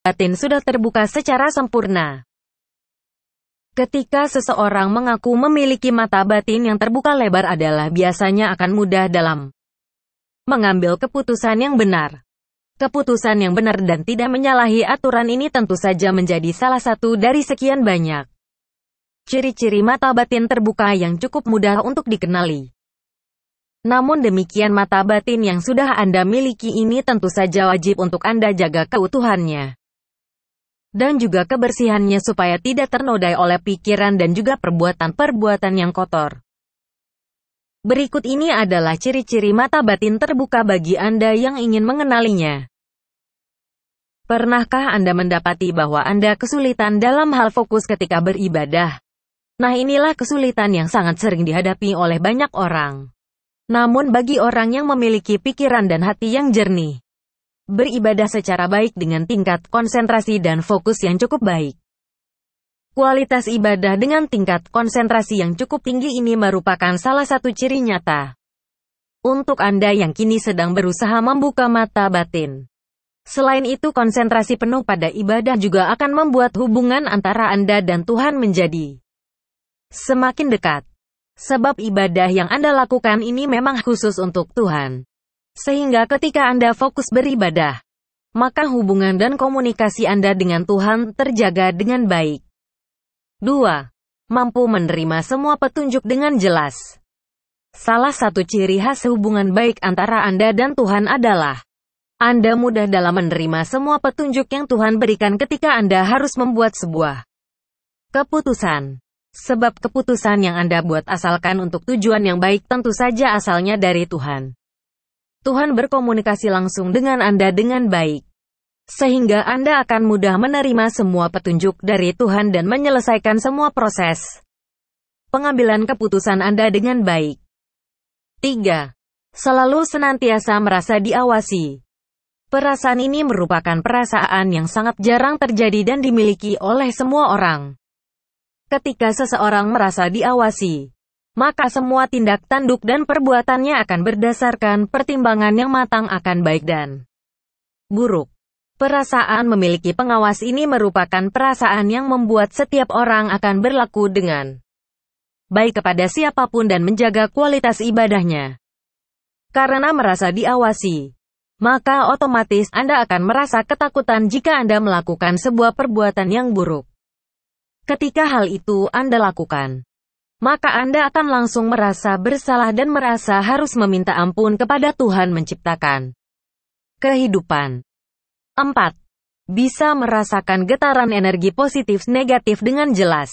batin sudah terbuka secara sempurna. Ketika seseorang mengaku memiliki mata batin yang terbuka lebar adalah biasanya akan mudah dalam mengambil keputusan yang benar. Keputusan yang benar dan tidak menyalahi aturan ini tentu saja menjadi salah satu dari sekian banyak ciri-ciri mata batin terbuka yang cukup mudah untuk dikenali. Namun demikian mata batin yang sudah Anda miliki ini tentu saja wajib untuk Anda jaga keutuhannya dan juga kebersihannya supaya tidak ternodai oleh pikiran dan juga perbuatan-perbuatan yang kotor. Berikut ini adalah ciri-ciri mata batin terbuka bagi Anda yang ingin mengenalinya. Pernahkah Anda mendapati bahwa Anda kesulitan dalam hal fokus ketika beribadah? Nah inilah kesulitan yang sangat sering dihadapi oleh banyak orang. Namun bagi orang yang memiliki pikiran dan hati yang jernih, beribadah secara baik dengan tingkat konsentrasi dan fokus yang cukup baik. Kualitas ibadah dengan tingkat konsentrasi yang cukup tinggi ini merupakan salah satu ciri nyata. Untuk Anda yang kini sedang berusaha membuka mata batin. Selain itu konsentrasi penuh pada ibadah juga akan membuat hubungan antara Anda dan Tuhan menjadi semakin dekat. Sebab ibadah yang Anda lakukan ini memang khusus untuk Tuhan. Sehingga ketika Anda fokus beribadah, maka hubungan dan komunikasi Anda dengan Tuhan terjaga dengan baik. 2. Mampu menerima semua petunjuk dengan jelas. Salah satu ciri khas hubungan baik antara Anda dan Tuhan adalah Anda mudah dalam menerima semua petunjuk yang Tuhan berikan ketika Anda harus membuat sebuah keputusan. Sebab keputusan yang Anda buat asalkan untuk tujuan yang baik tentu saja asalnya dari Tuhan. Tuhan berkomunikasi langsung dengan Anda dengan baik. Sehingga Anda akan mudah menerima semua petunjuk dari Tuhan dan menyelesaikan semua proses pengambilan keputusan Anda dengan baik. 3. Selalu senantiasa merasa diawasi. Perasaan ini merupakan perasaan yang sangat jarang terjadi dan dimiliki oleh semua orang. Ketika seseorang merasa diawasi, maka semua tindak tanduk dan perbuatannya akan berdasarkan pertimbangan yang matang akan baik dan buruk. Perasaan memiliki pengawas ini merupakan perasaan yang membuat setiap orang akan berlaku dengan baik kepada siapapun dan menjaga kualitas ibadahnya. Karena merasa diawasi, maka otomatis Anda akan merasa ketakutan jika Anda melakukan sebuah perbuatan yang buruk. Ketika hal itu Anda lakukan, maka Anda akan langsung merasa bersalah dan merasa harus meminta ampun kepada Tuhan menciptakan kehidupan. 4. Bisa merasakan getaran energi positif negatif dengan jelas.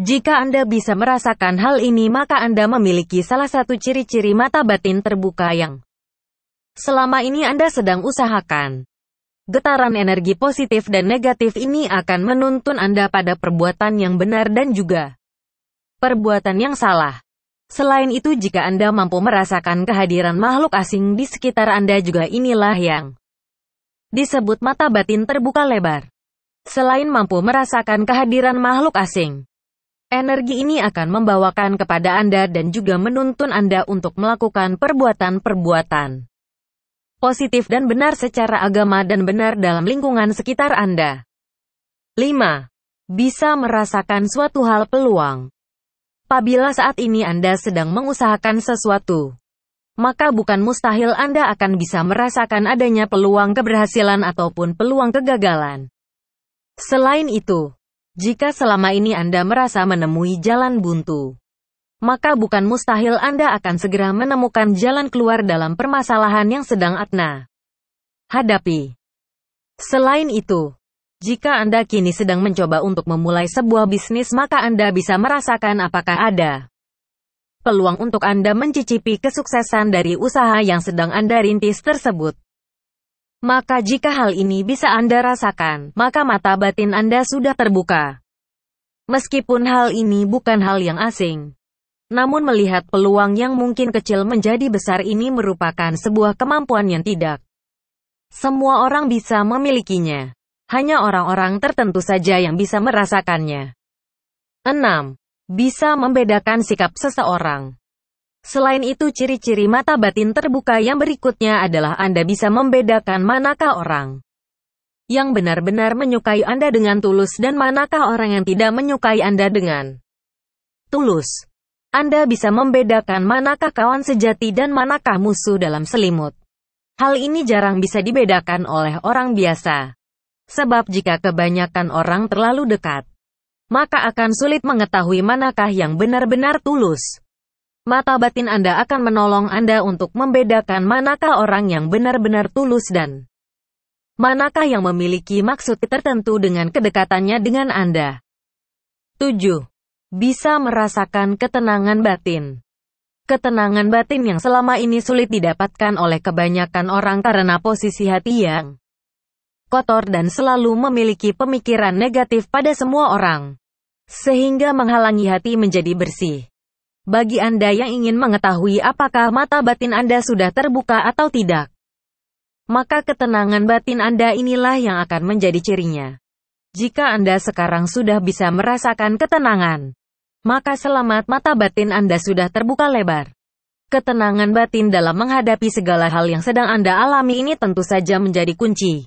Jika Anda bisa merasakan hal ini maka Anda memiliki salah satu ciri-ciri mata batin terbuka yang selama ini Anda sedang usahakan. Getaran energi positif dan negatif ini akan menuntun Anda pada perbuatan yang benar dan juga perbuatan yang salah. Selain itu jika Anda mampu merasakan kehadiran makhluk asing di sekitar Anda juga inilah yang disebut mata batin terbuka lebar. Selain mampu merasakan kehadiran makhluk asing, energi ini akan membawakan kepada Anda dan juga menuntun Anda untuk melakukan perbuatan-perbuatan positif dan benar secara agama dan benar dalam lingkungan sekitar Anda. 5. Bisa merasakan suatu hal peluang. Apabila saat ini Anda sedang mengusahakan sesuatu, maka bukan mustahil Anda akan bisa merasakan adanya peluang keberhasilan ataupun peluang kegagalan. Selain itu, jika selama ini Anda merasa menemui jalan buntu, maka bukan mustahil Anda akan segera menemukan jalan keluar dalam permasalahan yang sedang Anda hadapi. Selain itu, jika Anda kini sedang mencoba untuk memulai sebuah bisnis maka Anda bisa merasakan apakah ada peluang untuk Anda mencicipi kesuksesan dari usaha yang sedang Anda rintis tersebut. Maka jika hal ini bisa Anda rasakan, maka mata batin Anda sudah terbuka. Meskipun hal ini bukan hal yang asing. Namun melihat peluang yang mungkin kecil menjadi besar ini merupakan sebuah kemampuan yang tidak semua orang bisa memilikinya. Hanya orang-orang tertentu saja yang bisa merasakannya. 6. Bisa membedakan sikap seseorang. Selain itu ciri-ciri mata batin terbuka yang berikutnya adalah Anda bisa membedakan manakah orang yang benar-benar menyukai Anda dengan tulus dan manakah orang yang tidak menyukai Anda dengan tulus. Anda bisa membedakan manakah kawan sejati dan manakah musuh dalam selimut. Hal ini jarang bisa dibedakan oleh orang biasa. Sebab jika kebanyakan orang terlalu dekat, maka akan sulit mengetahui manakah yang benar-benar tulus. Mata batin Anda akan menolong Anda untuk membedakan manakah orang yang benar-benar tulus dan manakah yang memiliki maksud tertentu dengan kedekatannya dengan Anda. 7. Bisa merasakan ketenangan batin ketenangan batin yang selama ini sulit didapatkan oleh kebanyakan orang karena posisi hati yang kotor dan selalu memiliki pemikiran negatif pada semua orang. Sehingga menghalangi hati menjadi bersih. Bagi Anda yang ingin mengetahui apakah mata batin Anda sudah terbuka atau tidak, maka ketenangan batin Anda inilah yang akan menjadi cirinya. Jika Anda sekarang sudah bisa merasakan ketenangan, maka selamat mata batin Anda sudah terbuka lebar. Ketenangan batin dalam menghadapi segala hal yang sedang Anda alami ini tentu saja menjadi kunci.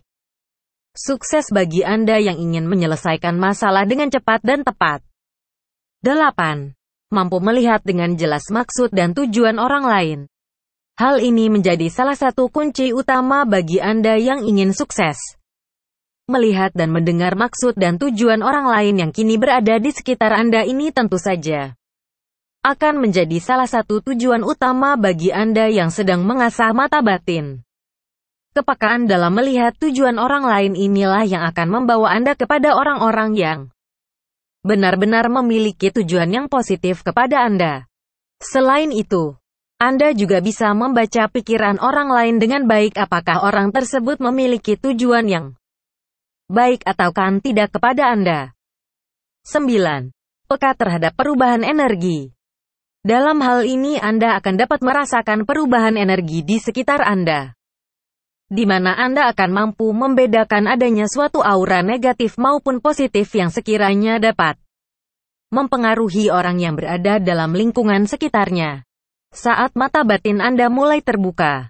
Sukses bagi Anda yang ingin menyelesaikan masalah dengan cepat dan tepat. 8. Mampu melihat dengan jelas maksud dan tujuan orang lain. Hal ini menjadi salah satu kunci utama bagi Anda yang ingin sukses. Melihat dan mendengar maksud dan tujuan orang lain yang kini berada di sekitar Anda ini tentu saja akan menjadi salah satu tujuan utama bagi Anda yang sedang mengasah mata batin. Kepakaan dalam melihat tujuan orang lain inilah yang akan membawa Anda kepada orang-orang yang benar-benar memiliki tujuan yang positif kepada Anda. Selain itu, Anda juga bisa membaca pikiran orang lain dengan baik apakah orang tersebut memiliki tujuan yang baik ataukah tidak kepada Anda. 9. Peka terhadap perubahan energi. Dalam hal ini Anda akan dapat merasakan perubahan energi di sekitar Anda di mana Anda akan mampu membedakan adanya suatu aura negatif maupun positif yang sekiranya dapat mempengaruhi orang yang berada dalam lingkungan sekitarnya. Saat mata batin Anda mulai terbuka,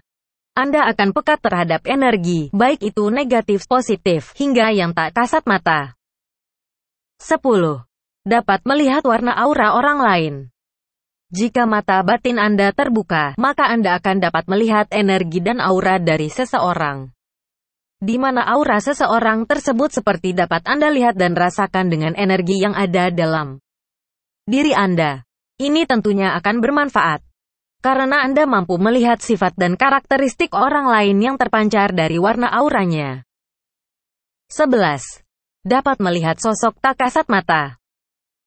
Anda akan peka terhadap energi, baik itu negatif, positif, hingga yang tak kasat mata. 10. Dapat melihat warna aura orang lain. Jika mata batin Anda terbuka, maka Anda akan dapat melihat energi dan aura dari seseorang. Di mana aura seseorang tersebut seperti dapat Anda lihat dan rasakan dengan energi yang ada dalam diri Anda. Ini tentunya akan bermanfaat. Karena Anda mampu melihat sifat dan karakteristik orang lain yang terpancar dari warna auranya. 11. Dapat melihat sosok tak kasat mata.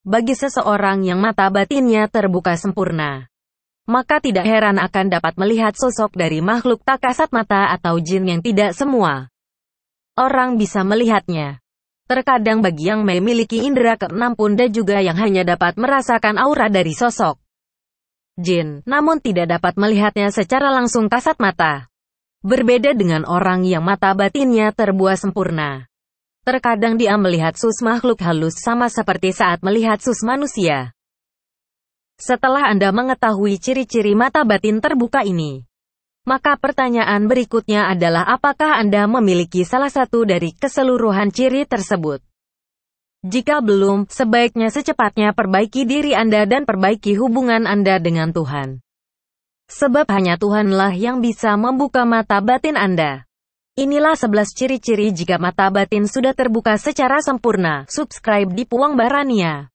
Bagi seseorang yang mata batinnya terbuka sempurna, maka tidak heran akan dapat melihat sosok dari makhluk tak kasat mata atau jin yang tidak semua orang bisa melihatnya. Terkadang bagi yang memiliki indera keenam pun dan juga yang hanya dapat merasakan aura dari sosok jin, namun tidak dapat melihatnya secara langsung kasat mata. Berbeda dengan orang yang mata batinnya terbuat sempurna. Terkadang dia melihat sus makhluk halus sama seperti saat melihat sus manusia. Setelah Anda mengetahui ciri-ciri mata batin terbuka ini, maka pertanyaan berikutnya adalah apakah Anda memiliki salah satu dari keseluruhan ciri tersebut? Jika belum, sebaiknya secepatnya perbaiki diri Anda dan perbaiki hubungan Anda dengan Tuhan. Sebab hanya Tuhanlah yang bisa membuka mata batin Anda. Inilah 11 ciri-ciri jika mata batin sudah terbuka secara sempurna. Subscribe di Puang Barania.